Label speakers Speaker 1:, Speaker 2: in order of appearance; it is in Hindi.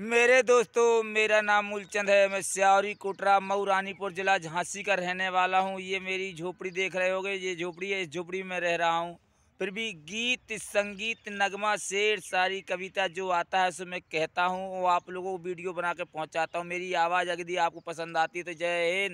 Speaker 1: मेरे दोस्तों मेरा नाम मूलचंद है मैं स्यावरी कोटरा मऊ रानीपुर जिला झांसी का रहने वाला हूँ ये मेरी झोपड़ी देख रहे होगे ये झोपड़ी है इस झोपड़ी में रह रहा हूँ फिर भी गीत संगीत नगमा शेर सारी कविता जो आता है उसमें कहता हूँ वो आप लोगों को वीडियो बना के पहुँचाता हूँ मेरी आवाज़ यदि आपको पसंद आती है तो जय हिंद